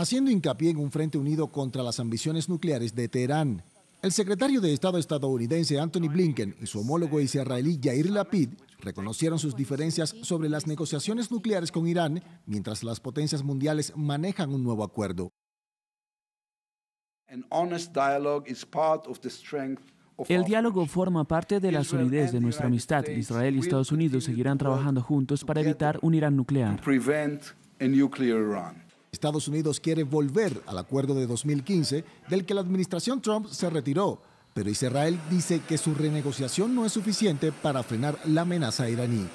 Haciendo hincapié en un frente unido contra las ambiciones nucleares de Teherán, el secretario de Estado estadounidense Anthony Blinken y su homólogo israelí Yair Lapid reconocieron sus diferencias sobre las negociaciones nucleares con Irán mientras las potencias mundiales manejan un nuevo acuerdo. El diálogo forma parte de la solidez de nuestra amistad. Israel y Estados Unidos seguirán trabajando juntos para evitar un Irán nuclear. Estados Unidos quiere volver al acuerdo de 2015 del que la administración Trump se retiró, pero Israel dice que su renegociación no es suficiente para frenar la amenaza iraní.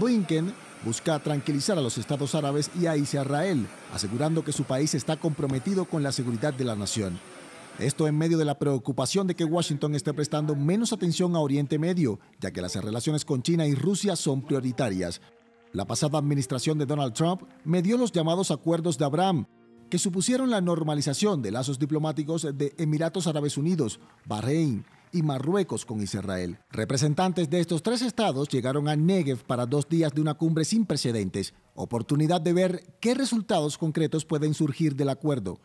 Blinken busca tranquilizar a los estados árabes y a Israel, asegurando que su país está comprometido con la seguridad de la nación. Esto en medio de la preocupación de que Washington esté prestando menos atención a Oriente Medio, ya que las relaciones con China y Rusia son prioritarias. La pasada administración de Donald Trump medió los llamados acuerdos de Abraham, que supusieron la normalización de lazos diplomáticos de Emiratos Árabes Unidos, Bahrein y Marruecos con Israel. Representantes de estos tres estados llegaron a Negev para dos días de una cumbre sin precedentes, oportunidad de ver qué resultados concretos pueden surgir del acuerdo.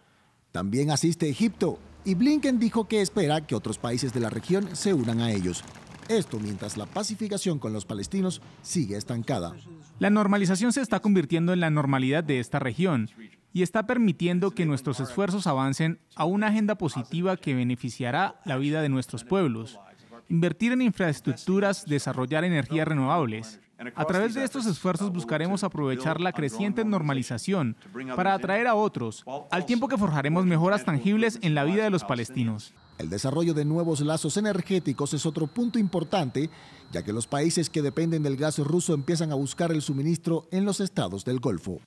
También asiste Egipto y Blinken dijo que espera que otros países de la región se unan a ellos. Esto mientras la pacificación con los palestinos sigue estancada. La normalización se está convirtiendo en la normalidad de esta región y está permitiendo que nuestros esfuerzos avancen a una agenda positiva que beneficiará la vida de nuestros pueblos. Invertir en infraestructuras, desarrollar energías renovables. A través de estos esfuerzos buscaremos aprovechar la creciente normalización para atraer a otros, al tiempo que forjaremos mejoras tangibles en la vida de los palestinos. El desarrollo de nuevos lazos energéticos es otro punto importante, ya que los países que dependen del gas ruso empiezan a buscar el suministro en los estados del Golfo.